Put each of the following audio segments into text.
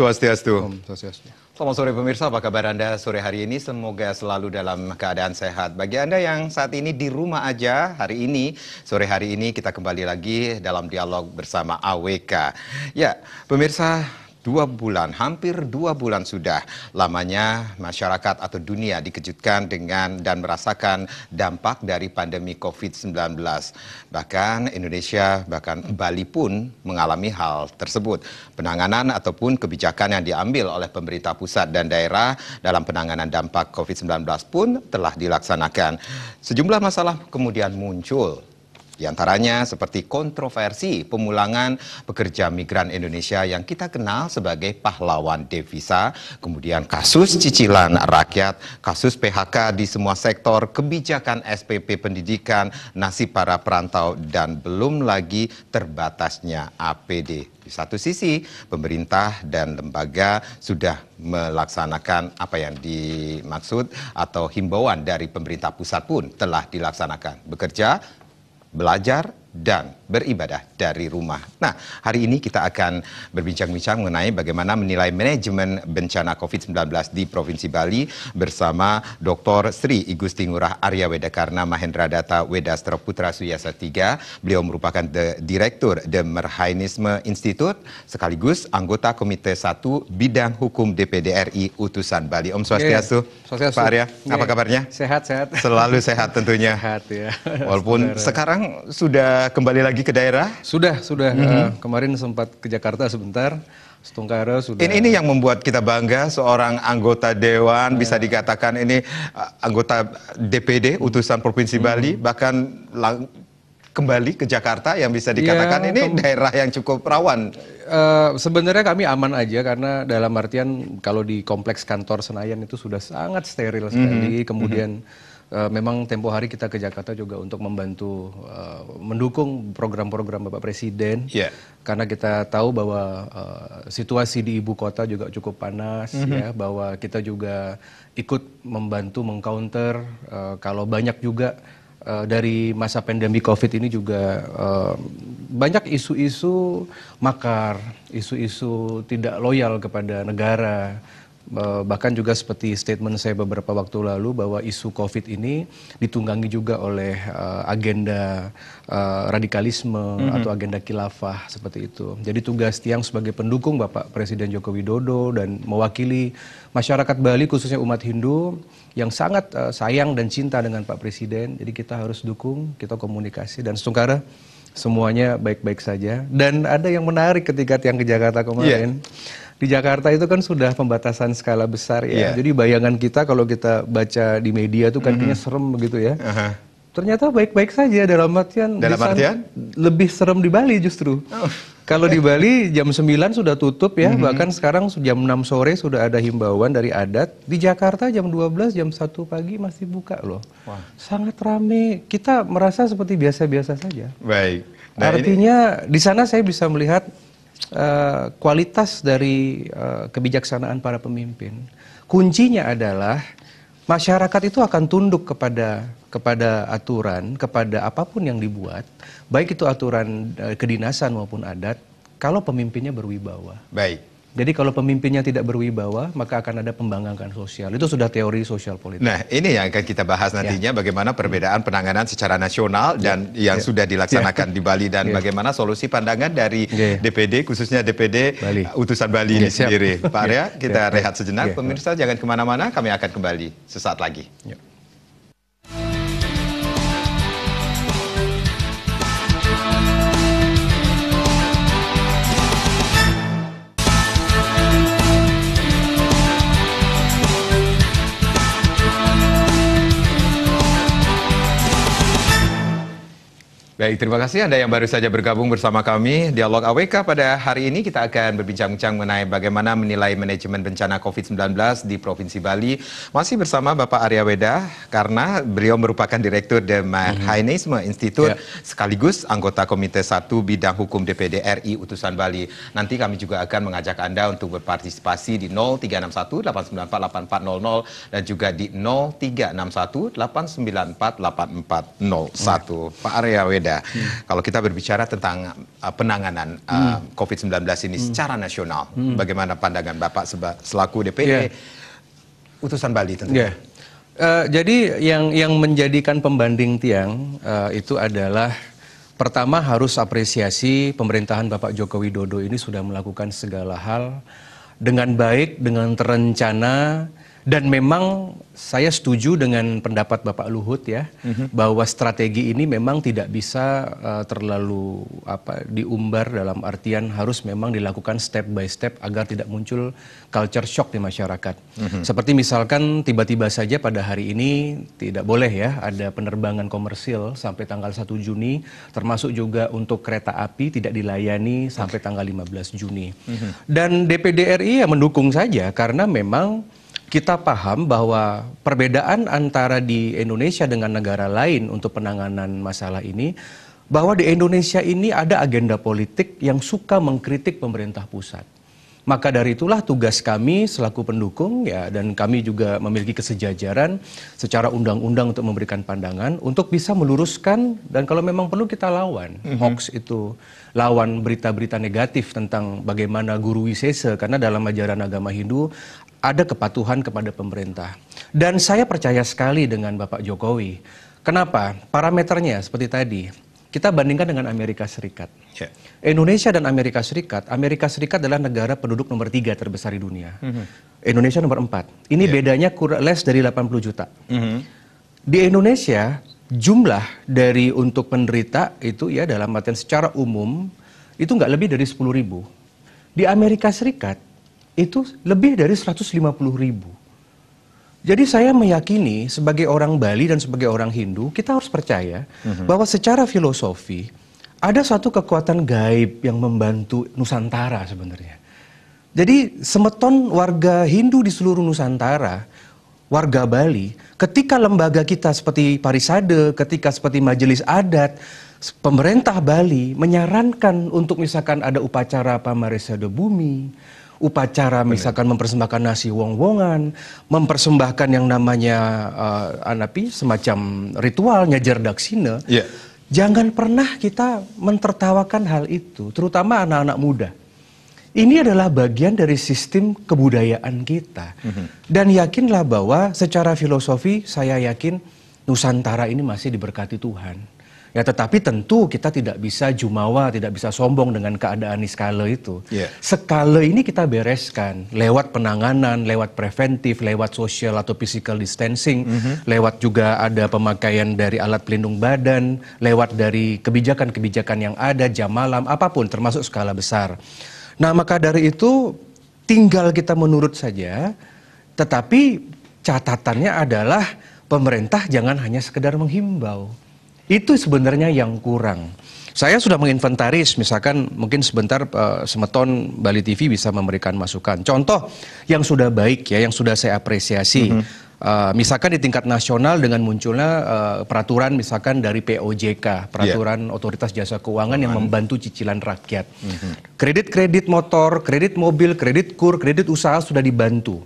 Swastiastu. Om Swastiastu. Selamat sore pemirsa, apa kabar Anda sore hari ini? Semoga selalu dalam keadaan sehat. Bagi Anda yang saat ini di rumah aja, hari ini, sore hari ini kita kembali lagi dalam dialog bersama AWK. Ya, pemirsa dua bulan, hampir dua bulan sudah lamanya masyarakat atau dunia dikejutkan dengan dan merasakan dampak dari pandemi COVID-19. Bahkan Indonesia, bahkan Bali pun mengalami hal tersebut. Penanganan ataupun kebijakan yang diambil oleh pemerintah pusat dan daerah dalam penanganan dampak COVID-19 pun telah dilaksanakan. Sejumlah masalah kemudian muncul di antaranya seperti kontroversi pemulangan pekerja migran Indonesia yang kita kenal sebagai pahlawan devisa, kemudian kasus cicilan rakyat, kasus PHK di semua sektor, kebijakan SPP pendidikan, nasib para perantau dan belum lagi terbatasnya APD. Di satu sisi, pemerintah dan lembaga sudah melaksanakan apa yang dimaksud atau himbauan dari pemerintah pusat pun telah dilaksanakan. Bekerja belajar dan beribadah dari rumah. Nah, hari ini kita akan berbincang-bincang mengenai bagaimana menilai manajemen bencana COVID-19 di Provinsi Bali bersama Dr. Sri Igusti Ngurah Arya Wedakarna Mahendra Data Wedastra Putra Suyasa III. Beliau merupakan The Direktur the Merhainisme Institute sekaligus anggota Komite 1 Bidang Hukum DPD RI Utusan Bali. Om Swastiastu. Swastiastu. Pak Arya, apa kabarnya? Sehat, sehat. Selalu sehat tentunya. Sehat ya. Walaupun Sebenarnya. sekarang sudah kembali lagi ke daerah? Sudah, sudah. Mm -hmm. uh, kemarin sempat ke Jakarta sebentar. Stungkara sudah. Ini, ini yang membuat kita bangga seorang anggota dewan nah, bisa ya. dikatakan ini uh, anggota DPD utusan Provinsi hmm. Bali bahkan kembali ke Jakarta yang bisa dikatakan ya, ini daerah yang cukup rawan. Uh, sebenarnya kami aman aja karena dalam artian kalau di kompleks kantor Senayan itu sudah sangat steril sekali, mm -hmm. kemudian mm -hmm Eh, memang tempo hari kita ke Jakarta juga untuk membantu uh, mendukung program-program Bapak Presiden. Yeah. Karena kita tahu bahwa uh, situasi di ibu kota juga cukup panas mm -hmm. ya, bahwa kita juga ikut membantu mengcounter uh, kalau banyak juga Uh, dari masa pandemi COVID ini juga uh, banyak isu-isu makar, isu-isu tidak loyal kepada negara, Eh, bahkan juga seperti statement saya beberapa waktu lalu bahwa isu COVID ini ditunggangi juga oleh uh, agenda uh, radikalisme mm-hmm. atau agenda khilafah seperti itu. Jadi tugas Tiang sebagai pendukung Bapak Presiden Joko Widodo dan mewakili masyarakat Bali khususnya umat Hindu yang sangat uh, sayang dan cinta dengan Pak Presiden. Jadi kita harus dukung, kita komunikasi dan setungkara semuanya baik-baik saja. Dan ada yang menarik ketika Tiang ke Jakarta kemarin. Yeah di Jakarta itu kan sudah pembatasan skala besar ya. Yeah. Jadi bayangan kita kalau kita baca di media tuh kan mm -hmm. serem begitu ya. Uh -huh. Ternyata baik-baik saja dalam artian dalam artian lebih serem di Bali justru. Oh. Kalau di Bali jam 9 sudah tutup ya, mm -hmm. bahkan sekarang jam 6 sore sudah ada himbauan dari adat. Di Jakarta jam 12, jam 1 pagi masih buka loh. Wah. Sangat rame. Kita merasa seperti biasa-biasa saja. Baik. Nah, Artinya ini... di sana saya bisa melihat uh, kualitas dari uh, kebijaksanaan para pemimpin. Kuncinya adalah masyarakat itu akan tunduk kepada kepada aturan, kepada apapun yang dibuat, baik itu aturan uh, kedinasan maupun adat, kalau pemimpinnya berwibawa. Baik. Jadi kalau pemimpinnya tidak berwibawa, maka akan ada pembangkangan sosial. Itu sudah teori sosial politik. Nah, ini yang akan kita bahas ya. nantinya ya. bagaimana perbedaan penanganan secara nasional ya. dan yang ya. sudah dilaksanakan ya. di Bali dan ya. bagaimana solusi pandangan dari ya. DPD ya. khususnya DPD Bali. utusan Bali ya, ini siap. sendiri. Pak Arya, kita ya. rehat sejenak. Ya. Pemirsa jangan kemana-mana, kami akan kembali sesaat lagi. Ya. Baik, terima kasih Anda yang baru saja bergabung bersama kami. Dialog AWK pada hari ini kita akan berbincang-bincang mengenai bagaimana menilai manajemen bencana COVID-19 di Provinsi Bali. Masih bersama Bapak Arya Weda karena beliau merupakan Direktur Demarhainisme mm-hmm. mm -hmm. Institute yeah. sekaligus anggota Komite 1 Bidang Hukum DPD RI Utusan Bali. Nanti kami juga akan mengajak Anda untuk berpartisipasi di 0361 894 dan juga di 0361 894 Pak Arya Weda Hmm. Kalau kita berbicara tentang uh, penanganan uh, hmm. COVID-19 ini hmm. secara nasional, hmm. bagaimana pandangan Bapak selaku DPD yeah. utusan Bali tentunya? Yeah. Uh, jadi yang yang menjadikan pembanding tiang uh, itu adalah pertama harus apresiasi pemerintahan Bapak Joko Widodo ini sudah melakukan segala hal dengan baik, dengan terencana, dan memang saya setuju dengan pendapat Bapak Luhut ya mm-hmm. bahwa strategi ini memang tidak bisa uh, terlalu apa diumbar dalam artian harus memang dilakukan step by step agar tidak muncul culture shock di masyarakat. Mm-hmm. Seperti misalkan tiba-tiba saja pada hari ini tidak boleh ya ada penerbangan komersil sampai tanggal 1 Juni termasuk juga untuk kereta api tidak dilayani sampai okay. tanggal 15 Juni. Mm-hmm. Dan DPD RI ya mendukung saja karena memang kita paham bahwa perbedaan antara di Indonesia dengan negara lain untuk penanganan masalah ini bahwa di Indonesia ini ada agenda politik yang suka mengkritik pemerintah pusat. Maka dari itulah tugas kami selaku pendukung ya dan kami juga memiliki kesejajaran secara undang-undang untuk memberikan pandangan untuk bisa meluruskan dan kalau memang perlu kita lawan mm -hmm. hoax itu, lawan berita-berita negatif tentang bagaimana guru wisesa karena dalam ajaran agama Hindu ada kepatuhan kepada pemerintah. Dan saya percaya sekali dengan Bapak Jokowi. Kenapa? Parameternya seperti tadi. Kita bandingkan dengan Amerika Serikat. Yeah. Indonesia dan Amerika Serikat. Amerika Serikat adalah negara penduduk nomor tiga terbesar di dunia. Mm -hmm. Indonesia nomor empat. Ini yeah. bedanya kurang less dari 80 juta. Mm -hmm. Di Indonesia jumlah dari untuk penderita itu ya dalam artian secara umum itu nggak lebih dari 10 ribu. Di Amerika Serikat itu lebih dari 150 ribu. Jadi saya meyakini sebagai orang Bali dan sebagai orang Hindu, kita harus percaya mm-hmm. bahwa secara filosofi ada suatu kekuatan gaib yang membantu Nusantara sebenarnya. Jadi semeton warga Hindu di seluruh Nusantara, warga Bali, ketika lembaga kita seperti Parisade, ketika seperti Majelis Adat, pemerintah Bali menyarankan untuk misalkan ada upacara Pamarisade Bumi, upacara misalkan mempersembahkan nasi wong-wongan, mempersembahkan yang namanya uh, eh, anapi semacam ritual nyajar daksina. Yeah. Jangan pernah kita mentertawakan hal itu, terutama anak-anak muda. Ini adalah bagian dari sistem kebudayaan kita. Mhm. Dan yakinlah bahwa secara filosofi saya yakin Nusantara ini masih diberkati Tuhan. Ya tetapi tentu kita tidak bisa jumawa, tidak bisa sombong dengan keadaan di skala itu. Yeah. Skala ini kita bereskan lewat penanganan, lewat preventif, lewat sosial atau physical distancing, mm -hmm. lewat juga ada pemakaian dari alat pelindung badan, lewat dari kebijakan-kebijakan yang ada jam malam apapun termasuk skala besar. Nah, maka dari itu tinggal kita menurut saja, tetapi catatannya adalah pemerintah jangan hanya sekedar menghimbau. Itu sebenarnya yang kurang. Saya sudah menginventaris, misalkan mungkin sebentar uh, semeton Bali TV bisa memberikan masukan. Contoh yang sudah baik ya, yang sudah saya apresiasi. Mm -hmm. Uh, misalkan di tingkat nasional dengan munculnya uh, peraturan misalkan dari POJK, iya. peraturan yeah. Otoritas Jasa Keuangan yang membantu cicilan rakyat. Mhm. Kredit-kredit motor, kredit mobil, kredit kur, kredit usaha sudah dibantu.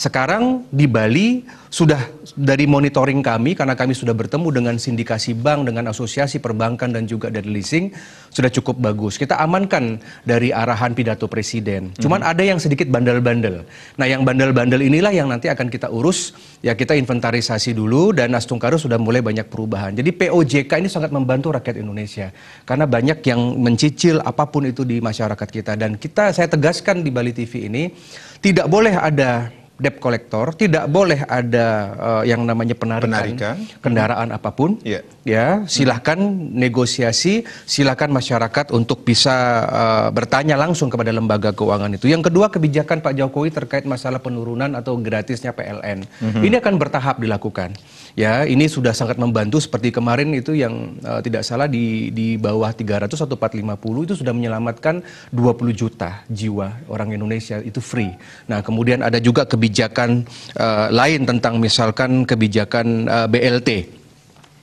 Sekarang di Bali sudah dari monitoring kami karena kami sudah bertemu dengan sindikasi bank, dengan asosiasi perbankan dan juga dari leasing sudah cukup bagus. Kita amankan dari arahan pidato presiden. Cuman hmm. ada yang sedikit bandel-bandel. Nah, yang bandel-bandel inilah yang nanti akan kita urus. Ya kita inventarisasi dulu dan astungkaru sudah mulai banyak perubahan. Jadi POJK ini sangat membantu rakyat Indonesia karena banyak yang mencicil apapun itu di masyarakat kita dan kita saya tegaskan di Bali TV ini tidak boleh ada debt collector tidak boleh ada uh, yang namanya penarikan, penarikan. kendaraan hmm. apapun. Yeah. Ya, silahkan hmm. negosiasi, silahkan masyarakat untuk bisa uh, bertanya langsung kepada lembaga keuangan itu. Yang kedua kebijakan Pak Jokowi terkait masalah penurunan atau gratisnya PLN. Hmm. Ini akan bertahap dilakukan ya ini sudah sangat membantu seperti kemarin itu yang uh, tidak salah di di bawah 300 atau 450 itu sudah menyelamatkan 20 juta jiwa orang Indonesia itu free. Nah, kemudian ada juga kebijakan uh, lain tentang misalkan kebijakan uh, eh, BLT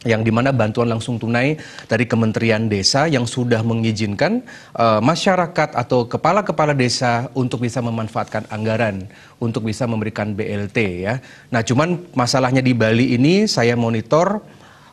yang dimana bantuan langsung tunai dari Kementerian Desa yang sudah mengizinkan uh, masyarakat atau kepala-kepala desa untuk bisa memanfaatkan anggaran untuk bisa memberikan BLT ya. Nah cuman masalahnya di Bali ini saya monitor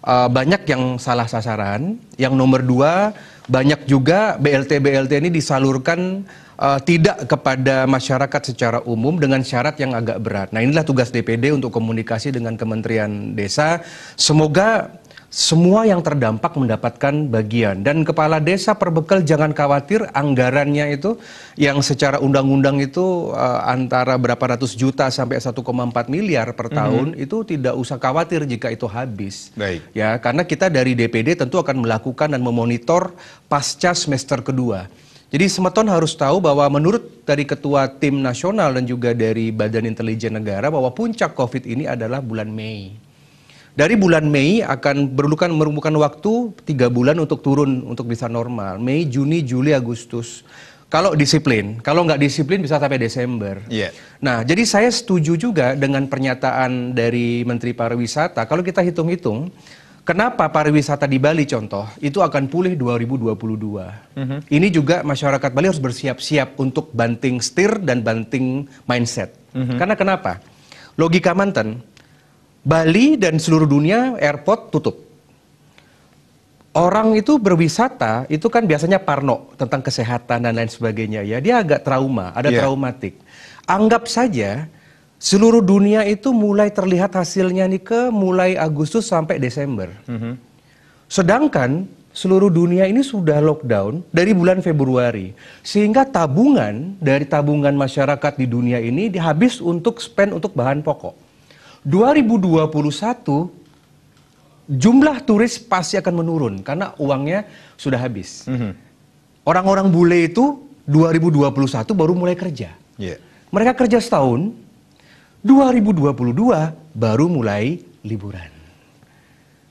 uh, banyak yang salah sasaran, yang nomor dua banyak juga BLT-BLT ini disalurkan uh, tidak kepada masyarakat secara umum dengan syarat yang agak berat. Nah inilah tugas DPD untuk komunikasi dengan Kementerian Desa. Semoga semua yang terdampak mendapatkan bagian dan kepala desa perbekel jangan khawatir anggarannya itu yang secara undang-undang itu uh, antara berapa ratus juta sampai 1,4 miliar per mhm. tahun mm -hmm. itu tidak usah khawatir jika itu habis. Baik. Ya, karena kita dari DPD tentu akan melakukan dan memonitor pasca semester kedua. Jadi Semeton harus tahu bahwa menurut dari ketua tim nasional dan juga dari Badan Intelijen Negara bahwa puncak Covid ini adalah bulan Mei. Dari bulan Mei akan berlukan merumukan waktu tiga bulan untuk turun untuk bisa normal. Mei, Juni, Juli, Agustus. Kalau disiplin, kalau nggak disiplin bisa sampai Desember. Yeah. Nah, jadi saya setuju juga dengan pernyataan dari Menteri Pariwisata. Kalau kita hitung-hitung, Kenapa pariwisata di Bali contoh itu akan pulih 2022? Mm -hmm. Ini juga masyarakat Bali harus bersiap-siap untuk banting setir dan banting mindset. Mm -hmm. Karena kenapa? Logika Manten, Bali dan seluruh dunia airport tutup. Orang itu berwisata itu kan biasanya parno tentang kesehatan dan lain sebagainya ya. Dia agak trauma, ada yeah. traumatik. Anggap saja seluruh dunia itu mulai terlihat hasilnya nih ke mulai Agustus sampai Desember. Mm -hmm. Sedangkan seluruh dunia ini sudah lockdown dari bulan Februari. Sehingga tabungan dari tabungan masyarakat di dunia ini dihabis untuk spend untuk bahan pokok. 2021 jumlah turis pasti akan menurun karena uangnya sudah habis. Mm -hmm. Orang-orang bule itu 2021 baru mulai kerja. Yeah. Mereka kerja setahun, 2022 baru mulai liburan.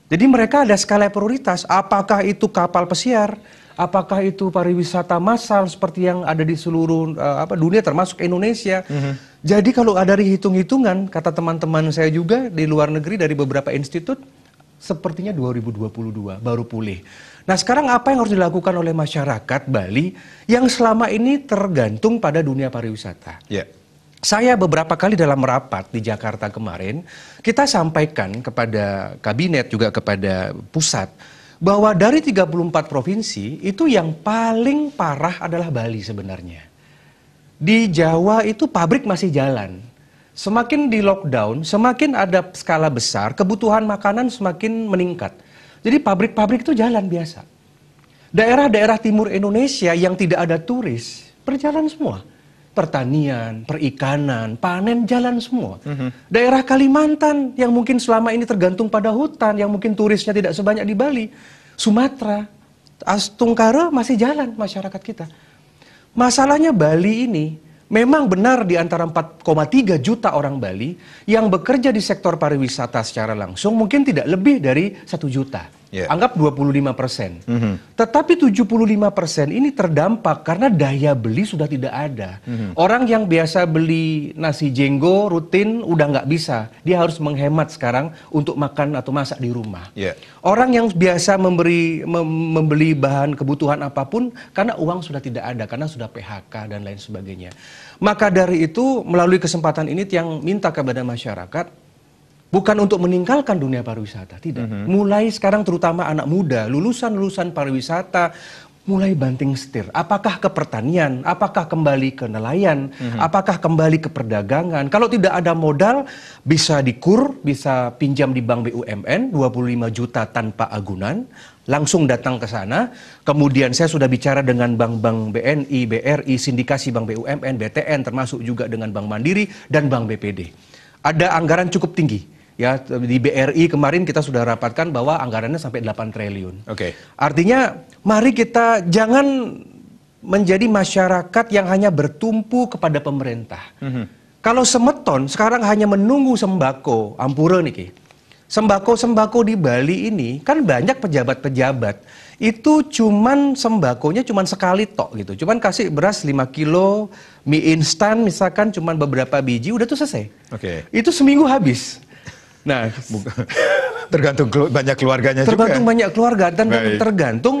Jadi mereka ada skala prioritas, apakah itu kapal pesiar, apakah itu pariwisata massal seperti yang ada di seluruh uh, apa dunia termasuk Indonesia. Mm -hmm. Jadi kalau ada hitung-hitungan kata teman-teman saya juga di luar negeri dari beberapa institut sepertinya 2022 baru pulih. Nah, sekarang apa yang harus dilakukan oleh masyarakat Bali yang selama ini tergantung pada dunia pariwisata? Yeah. Saya beberapa kali dalam rapat di Jakarta kemarin, kita sampaikan kepada kabinet juga kepada pusat bahwa dari 34 provinsi itu yang paling parah adalah Bali sebenarnya. Di Jawa itu pabrik masih jalan. Semakin di lockdown, semakin ada skala besar, kebutuhan makanan semakin meningkat. Jadi pabrik-pabrik itu jalan biasa. Daerah-daerah timur Indonesia yang tidak ada turis, berjalan semua pertanian, perikanan, panen jalan semua. Mm-hmm. Daerah Kalimantan yang mungkin selama ini tergantung pada hutan, yang mungkin turisnya tidak sebanyak di Bali, Sumatera, Tungkara masih jalan masyarakat kita. Masalahnya Bali ini memang benar di antara 4,3 juta orang Bali yang bekerja di sektor pariwisata secara langsung mungkin tidak lebih dari satu juta yeah. anggap 25 persen. Mm -hmm. Tetapi 75 persen ini terdampak karena daya beli sudah tidak ada. Mm -hmm. Orang yang biasa beli nasi jenggo rutin udah nggak bisa. Dia harus menghemat sekarang untuk makan atau masak di rumah. Yeah. Orang yang biasa memberi mem membeli bahan kebutuhan apapun karena uang sudah tidak ada karena sudah PHK dan lain sebagainya. Maka dari itu melalui kesempatan ini yang minta kepada masyarakat bukan untuk meninggalkan dunia pariwisata, tidak. Mm -hmm. Mulai sekarang terutama anak muda, lulusan-lulusan pariwisata mulai banting setir. Apakah ke pertanian, apakah kembali ke nelayan, mm -hmm. apakah kembali ke perdagangan. Kalau tidak ada modal, bisa dikur, bisa pinjam di Bank BUMN 25 juta tanpa agunan, langsung datang ke sana. Kemudian saya sudah bicara dengan bank-bank BNI, BRI, sindikasi Bank BUMN, BTN termasuk juga dengan Bank Mandiri dan Bank BPD. Ada anggaran cukup tinggi. Ya, di BRI kemarin kita sudah rapatkan bahwa anggarannya sampai 8 triliun. Oke. Okay. Artinya mari kita jangan menjadi masyarakat yang hanya bertumpu kepada pemerintah. Mm -hmm. Kalau semeton sekarang hanya menunggu sembako, ampura niki. Sembako-sembako di Bali ini kan banyak pejabat-pejabat itu cuman sembakonya cuman sekali tok gitu. Cuman kasih beras 5 kilo, mie instan misalkan cuman beberapa biji udah tuh selesai. Oke. Okay. Itu seminggu habis. Nah, tergantung banyak keluarganya tergantung juga. Ya. banyak keluarga dan Baik. tergantung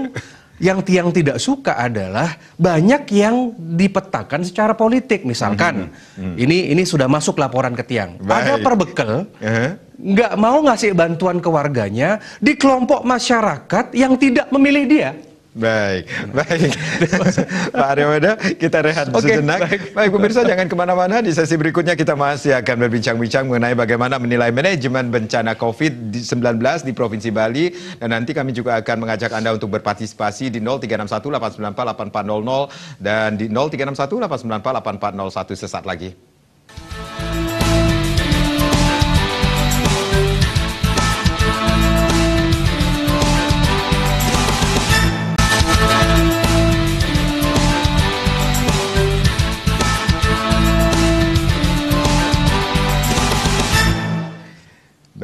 yang tiang tidak suka adalah banyak yang dipetakan secara politik misalkan hmm, hmm. hmm. ini ini sudah masuk laporan ke tiang Baik. ada perbekel eh? nggak uh -huh. mau ngasih bantuan ke warganya di kelompok masyarakat yang tidak memilih dia Baik, baik. Pak Aryamada, kita rehat okay, sejenak. Baik. baik pemirsa, jangan kemana-mana. Di sesi berikutnya kita masih akan berbincang-bincang mengenai bagaimana menilai manajemen bencana COVID-19 di Provinsi Bali. Dan nanti kami juga akan mengajak Anda untuk berpartisipasi di 0361 894 8400 dan di 0361 894 8401 sesaat lagi.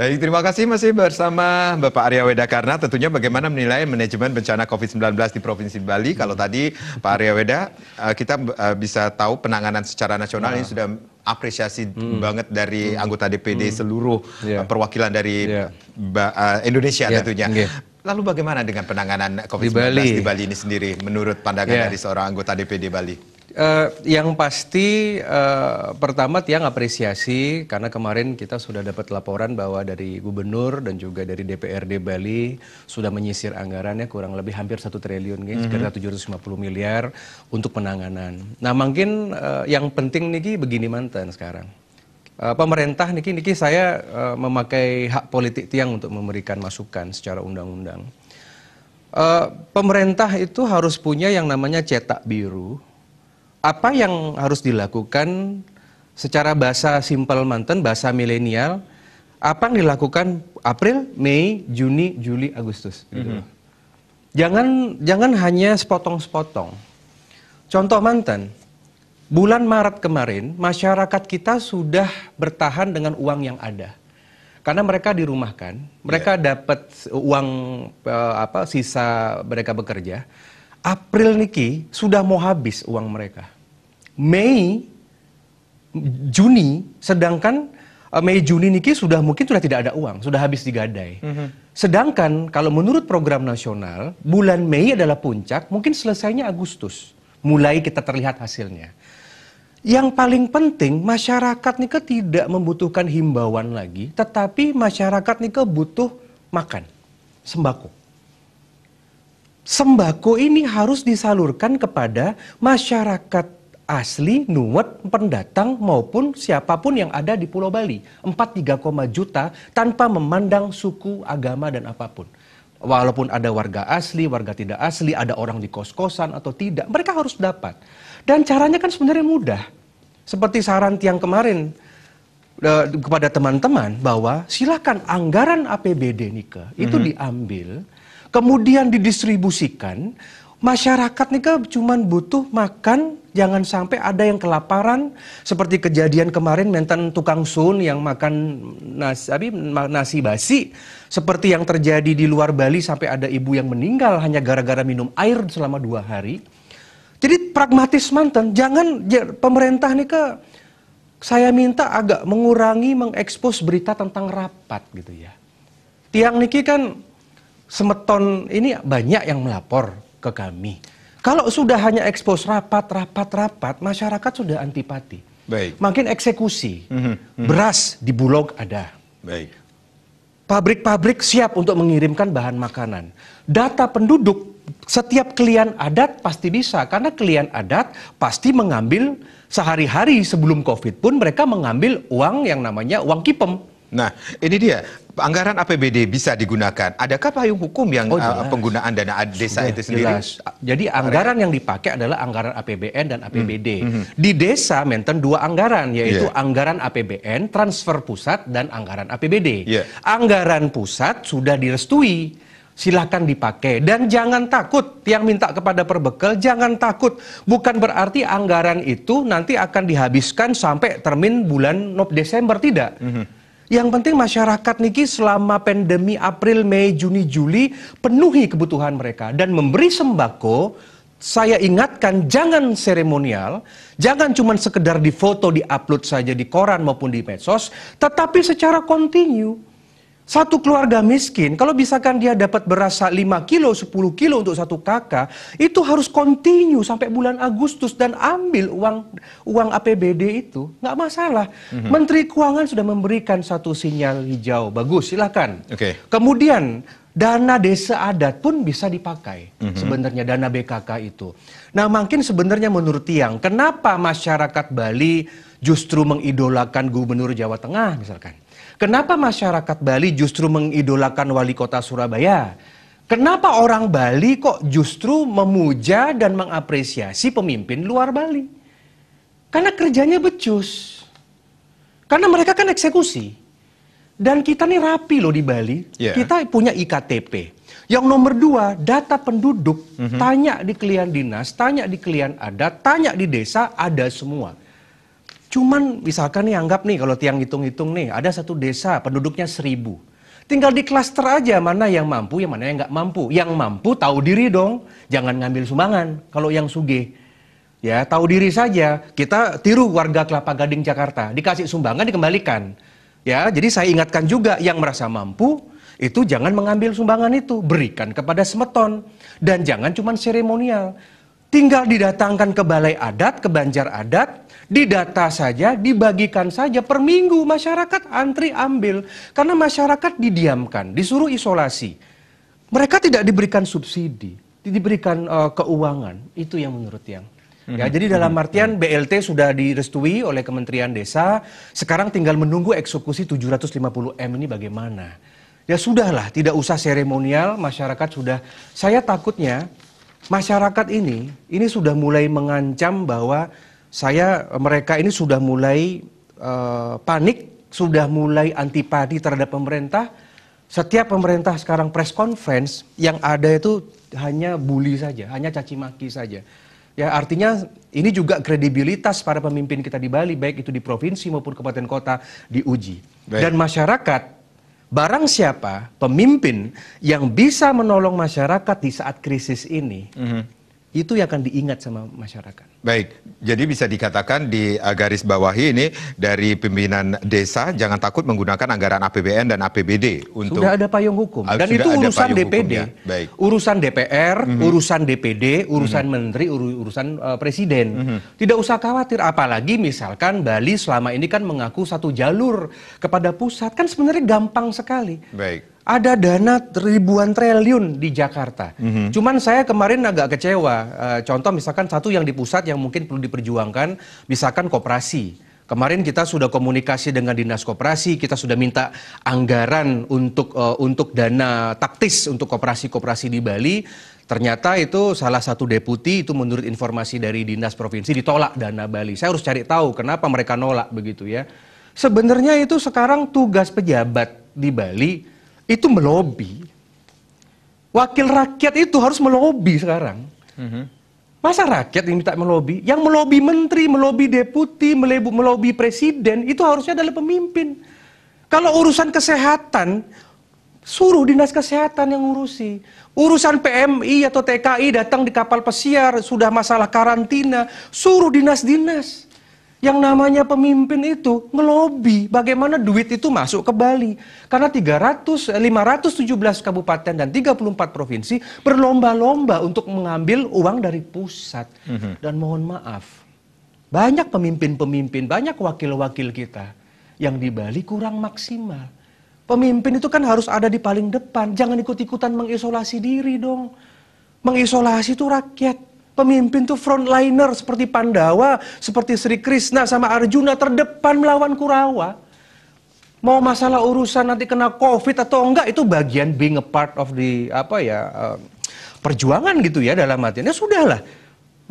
Baik, terima kasih masih bersama Bapak Arya Weda karena tentunya bagaimana menilai manajemen bencana COVID-19 di Provinsi Bali. Kalau hmm. tadi Pak Arya Weda eh, kita eh, bisa tahu penanganan secara nasional ini hmm. sudah apresiasi hmm. banget dari hmm. anggota DPD hmm. seluruh yeah. Iya. perwakilan dari yeah. Iya. Indonesia yeah. tentunya. Okay. Iya. Lalu bagaimana dengan penanganan COVID-19 di Bali. di Bali ini sendiri menurut pandangan yeah. dari seorang anggota DPD Bali? Uh, yang pasti uh, pertama Tiang apresiasi karena kemarin kita sudah dapat laporan bahwa dari gubernur dan juga dari DPRD Bali sudah menyisir anggarannya kurang lebih hampir satu triliun, guys, mhm. sekitar mm -hmm. 750 miliar untuk penanganan. Nah, mungkin uh, yang penting niki begini mantan sekarang. Uh, pemerintah niki niki saya uh, memakai hak politik Tiang untuk memberikan masukan secara undang-undang. Uh, pemerintah itu harus punya yang namanya cetak biru apa yang harus dilakukan secara bahasa simple mantan, bahasa milenial, apa yang dilakukan April, Mei, Juni, Juli, Agustus. Mm -hmm. Jangan jangan hanya sepotong-sepotong. Contoh mantan, bulan Maret kemarin masyarakat kita sudah bertahan dengan uang yang ada. Karena mereka dirumahkan, mereka yeah. dapat uang eh, apa sisa mereka bekerja April niki sudah mau habis uang mereka. Mei, Juni, sedangkan eh, Mei Juni niki sudah mungkin sudah tidak ada uang, sudah habis digadai. Mm -hmm. Sedangkan kalau menurut program nasional, bulan Mei adalah puncak, mungkin selesainya Agustus. Mulai kita terlihat hasilnya. Yang paling penting masyarakat ke tidak membutuhkan himbauan lagi, tetapi masyarakat ke butuh makan, sembako sembako ini harus disalurkan kepada masyarakat asli, nuwet, pendatang maupun siapapun yang ada di Pulau Bali. 4-3 juta tanpa memandang suku, agama dan apapun. Walaupun ada warga asli, warga tidak asli, ada orang di kos-kosan atau tidak, mereka harus dapat. Dan caranya kan sebenarnya mudah. Seperti saran tiang kemarin, eh, kepada teman-teman bahwa silakan anggaran APBD Nike itu mm -hmm. diambil kemudian didistribusikan, masyarakat nih kan cuma butuh makan, jangan sampai ada yang kelaparan seperti kejadian kemarin mentan tukang sun yang makan nasi, nasi basi seperti yang terjadi di luar Bali sampai ada ibu yang meninggal hanya gara-gara minum air selama dua hari. Jadi pragmatis mantan, jangan pemerintah nih ke saya minta agak mengurangi mengekspos berita tentang rapat gitu ya. Tiang niki kan semeton ini banyak yang melapor ke kami. Kalau sudah hanya ekspos rapat, rapat, rapat, masyarakat sudah antipati. Baik. Makin eksekusi. Mm -hmm. Beras di Bulog ada. Baik. Pabrik-pabrik siap untuk mengirimkan bahan makanan. Data penduduk setiap klien adat pasti bisa karena klien adat pasti mengambil sehari-hari sebelum Covid pun mereka mengambil uang yang namanya uang kipem. Nah, ini dia anggaran APBD bisa digunakan. Adakah payung hukum yang oh, uh, penggunaan dana desa Sudah, itu sendiri? Jelas. Jadi anggaran yang dipakai adalah anggaran APBN dan APBD. Mm hmm, hmm. Di desa menten dua anggaran yaitu yeah. anggaran APBN, transfer pusat dan anggaran APBD. Yeah. Anggaran pusat sudah direstui silahkan dipakai dan jangan takut yang minta kepada perbekel jangan takut bukan berarti anggaran itu nanti akan dihabiskan sampai termin bulan Desember tidak mm -hmm, hmm. Yang penting masyarakat niki selama pandemi April, Mei, Juni, Juli penuhi kebutuhan mereka dan memberi sembako saya ingatkan jangan seremonial, jangan cuma sekedar difoto, diupload saja di koran maupun di medsos, tetapi secara kontinu. Satu keluarga miskin, kalau misalkan dia dapat berasa 5 kilo, 10 kilo untuk satu kakak, itu harus continue sampai bulan Agustus dan ambil uang uang APBD itu. Nggak masalah. Mm-hmm. Menteri Keuangan sudah memberikan satu sinyal hijau. Bagus, silakan. Okay. Kemudian dana desa adat pun bisa dipakai mm-hmm. sebenarnya dana BKK itu. Nah, mungkin sebenarnya menurut Tiang, kenapa masyarakat Bali justru mengidolakan gubernur Jawa Tengah misalkan? Kenapa masyarakat Bali justru mengidolakan wali kota Surabaya? Kenapa orang Bali kok justru memuja dan mengapresiasi pemimpin luar Bali? Karena kerjanya becus. Karena mereka kan eksekusi. Dan kita nih rapi loh di Bali. Yeah. Kita punya IKTP. Yang nomor dua, data penduduk. Mm -hmm. Tanya di klien dinas, tanya di klien adat, tanya di desa, ada semua. Cuman misalkan nih anggap nih kalau tiang hitung-hitung nih ada satu desa penduduknya seribu. Tinggal di klaster aja mana yang mampu, yang mana yang nggak mampu. Yang mampu tahu diri dong, jangan ngambil sumbangan kalau yang suge. Ya tahu diri saja, kita tiru warga Kelapa Gading Jakarta, dikasih sumbangan dikembalikan. Ya, jadi saya ingatkan juga yang merasa mampu itu jangan mengambil sumbangan itu, berikan kepada semeton dan jangan cuma seremonial. Tinggal didatangkan ke balai adat, ke banjar adat, di data saja, dibagikan saja per minggu masyarakat antri ambil karena masyarakat didiamkan, disuruh isolasi. Mereka tidak diberikan subsidi, diberikan uh, keuangan. Itu yang menurut yang Ya, hmm jadi dalam mhm. artian BLT sudah direstui oleh Kementerian Desa, sekarang tinggal menunggu eksekusi 750M ini bagaimana. Ya sudahlah, tidak usah seremonial, masyarakat sudah saya takutnya masyarakat ini ini sudah mulai mengancam bahwa saya mereka ini sudah mulai uh, panik, sudah mulai antipati terhadap pemerintah. Setiap pemerintah sekarang press conference yang ada itu hanya bully saja, hanya caci maki saja. Ya artinya ini juga kredibilitas para pemimpin kita di Bali, baik itu di provinsi maupun kabupaten kota diuji. Baik. Dan masyarakat Barang siapa pemimpin yang bisa menolong masyarakat di saat krisis ini, mm -hmm itu yang akan diingat sama masyarakat. Baik, jadi bisa dikatakan di eh, garis bawah ini dari pimpinan desa jangan takut menggunakan anggaran APBN dan APBD untuk Sudah ada payung hukum ah, dan itu urusan DPD. Ya. Baik. Urusan DPR, mm -hmm. urusan DPD, mhm. urusan mm -hmm. menteri, urusan uh, presiden. Mm -hmm. Tidak usah khawatir apalagi misalkan Bali selama ini kan mengaku satu jalur kepada pusat kan sebenarnya gampang sekali. Baik ada dana ribuan triliun di Jakarta. Mm -hmm. Cuman saya kemarin agak kecewa. E, contoh misalkan satu yang di pusat yang mungkin perlu diperjuangkan, misalkan koperasi. Kemarin kita sudah komunikasi dengan dinas koperasi, kita sudah minta anggaran untuk e, untuk dana taktis untuk koperasi-koperasi di Bali. Ternyata itu salah satu deputi itu menurut informasi dari dinas provinsi ditolak dana Bali. Saya harus cari tahu kenapa mereka nolak begitu ya. Sebenarnya itu sekarang tugas pejabat di Bali itu melobi. Wakil rakyat itu harus melobi sekarang. Mhm. Masa rakyat yang minta melobi? Yang melobi menteri, melobi deputi, melebu, melobi presiden, itu harusnya adalah pemimpin. Kalau urusan kesehatan, suruh dinas kesehatan yang ngurusi. Urusan PMI atau TKI datang di kapal pesiar, sudah masalah karantina, suruh dinas-dinas. Yang namanya pemimpin itu ngelobi bagaimana duit itu masuk ke Bali. Karena 300, 517 eh, kabupaten dan 34 provinsi berlomba-lomba untuk mengambil uang dari pusat. Mm -hmm. Dan mohon maaf, banyak pemimpin-pemimpin, banyak wakil-wakil kita yang di Bali kurang maksimal. Pemimpin itu kan harus ada di paling depan. Jangan ikut-ikutan mengisolasi diri dong. Mengisolasi itu rakyat Pemimpin tuh frontliner seperti Pandawa, seperti Sri Krishna sama Arjuna terdepan melawan Kurawa. Mau masalah urusan nanti kena COVID atau enggak itu bagian being a part of the apa ya um, perjuangan gitu ya dalam hatinya sudah sudahlah.